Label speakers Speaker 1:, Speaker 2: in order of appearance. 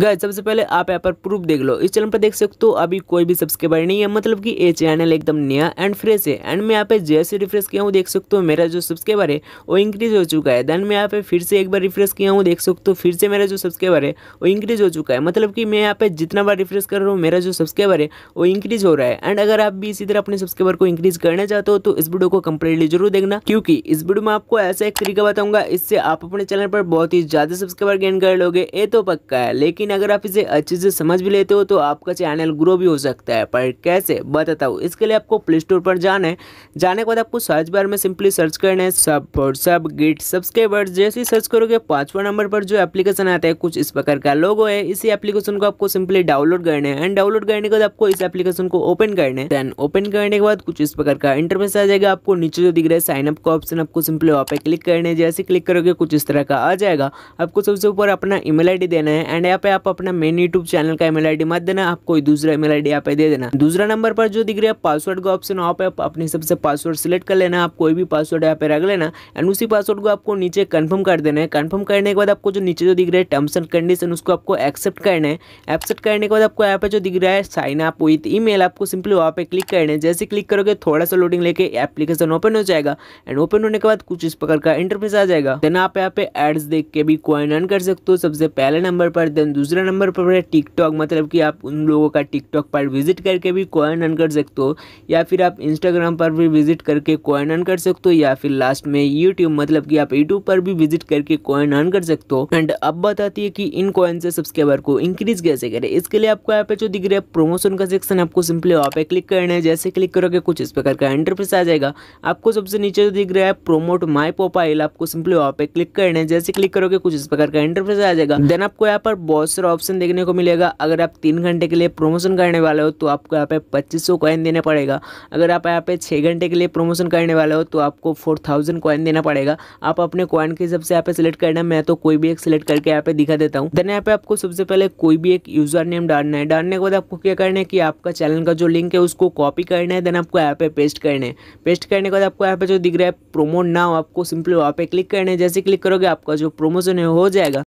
Speaker 1: गाय सबसे पहले आप यहाँ पर प्रूफ देख लो इस चैनल पर देख सकते हो अभी कोई भी सब्सक्राइबर नहीं है मतलब कि ये चैनल एकदम नया एंड फ्रेश है एंड मैं यहाँ पे जैसे रिफ्रेश किया हूँ देख सकते हो मेरा जो सब्सक्राइबर है वो इंक्रीज हो चुका है देन मैं यहाँ पे फिर से एक बार रिफ्रेश किया हूँ देख सकते हो फिर से मेरा जो सब्सक्राइबर है वो इंक्रीज हो चुका है मतलब कि मैं यहाँ पे जितना बार रिफ्रेश कर रहा हूँ मेरा जो सब्सक्राइबर है वो इंक्रीज हो रहा है एंड अगर आप भी इसी तरह अपने सब्सक्राइबर को इंक्रीज करना चाहते हो तो इस वीडियो को कम्प्लीटली जरूर देखना क्योंकि इस वीडियो में आपको ऐसा एक तरीका बताऊंगा इससे आप अपने चैनल पर बहुत ही ज़्यादा सब्सक्राइबर गेन कर लोगे ये तो पक्का है लेकिन लेकिन अगर आप इसे अच्छे से समझ भी लेते हो तो आपका चैनल ग्रो भी हो सकता है पर कैसे बताता हूँ इसके लिए आपको प्ले स्टोर पर जाना है जाने के बाद आपको सर्च बार में सिंपली सर्च करना है सब फॉर सब गिट सब्सक्राइबर जैसे ही सर्च करोगे पाँचवा नंबर पर जो एप्लीकेशन आता है कुछ इस प्रकार का लोगो है इसी एप्लीकेशन को आपको सिंपली डाउनलोड करना है एंड डाउनलोड करने के बाद आपको इस एप्लीकेशन को ओपन करना है देन ओपन करने के बाद कुछ इस प्रकार का इंटरफेस आ जाएगा आपको नीचे जो दिख रहा है साइनअप का ऑप्शन आपको सिंपली वहाँ पे क्लिक करना है जैसे क्लिक करोगे कुछ इस तरह का आ जाएगा आपको सबसे ऊपर अपना ईमेल आईडी देना है एंड यहाँ पे आप अपना मेन यूट्यूब चैनल का ईमेल आईडी मत देना आप कोई दूसरा ईमेल आईडी यहाँ पे दे देना दूसरा नंबर पर जो दिख रहा है पासवर्ड का ऑप्शन वहाँ पे आप अपने सबसे पासवर्ड सेलेक्ट कर लेना आप कोई भी पासवर्ड यहाँ पे रख लेना एंड उसी पासवर्ड को आपको नीचे कन्फर्म कर देना है कन्फर्म करने के बाद आपको जो नीचे जो दिख रहा है टर्म्स एंड कंडीशन उसको आपको एक्सेप्ट करना है एक्सेप्ट करने के बाद आपको यहाँ पे जो दिख रहा है साइन अप विथ ईमेल आपको सिंपली वहाँ पे क्लिक करना है जैसे क्लिक करोगे थोड़ा सा लोडिंग लेके एप्लीकेशन ओपन हो जाएगा एंड ओपन होने के बाद कुछ इस प्रकार का इंटरफेस आ जाएगा देन आप यहाँ पे एड्स देख के भी कॉइन अर्न कर सकते हो सबसे पहले नंबर पर देन दूसरा नंबर पर है टिकटॉक मतलब कि आप उन लोगों का टिकटॉक पर विजिट करके भी कॉइन अन कर सकते हो या फिर आप इंस्टाग्राम पर भी विजिट करके कॉइन अन कर सकते हो या फिर लास्ट में यूट्यूब मतलब कि आप यूट्यूब पर भी विजिट करके कॉइन अन कर सकते हो एंड अब बताती है कि इन कॉइन से सब्सक्राइबर को इंक्रीज कैसे करें इसके लिए आपको यहाँ पे जो दिख रहा है प्रोमोशन का सेक्शन आपको सिंपली वहाँ पे क्लिक करना है जैसे क्लिक करोगे कुछ इस प्रकार का इंटरफेस आ जाएगा आपको सबसे नीचे जो दिख रहा है प्रोमोट माई प्रोफाइल आपको सिंपली वहाँ पे क्लिक करना है जैसे क्लिक करोगे कुछ इस प्रकार का इंटरफेस आ जाएगा देन आपको यहाँ पर बॉस बहुत सारा ऑप्शन देखने को मिलेगा अगर आप तीन घंटे के लिए प्रमोशन करने वाले हो तो आपको यहाँ पे पच्चीस सौ कॉइन देना पड़ेगा अगर आप यहाँ पे छः घंटे के लिए प्रमोशन करने वाले हो तो आपको फोर थाउजेंड कॉइन देना पड़ेगा आप अपने कॉइन के हिसाब से यहाँ पे सिलेक्ट करना मैं तो कोई भी एक सिलेक्ट करके यहाँ पे दिखा देता हूँ देन यहाँ पे आपको सबसे पहले कोई भी एक यूजर नेम डालना है डालने के बाद आपको क्या करना है कि आपका चैनल का जो लिंक है उसको कॉपी करना है देन आपको यहाँ पे पेस्ट करना है पेस्ट करने के बाद आपको यहाँ पे जो दिख रहा है प्रोमो नाउ आपको सिंपली वहाँ पे क्लिक करना है जैसे क्लिक करोगे आपका जो प्रोमोशन है हो जाएगा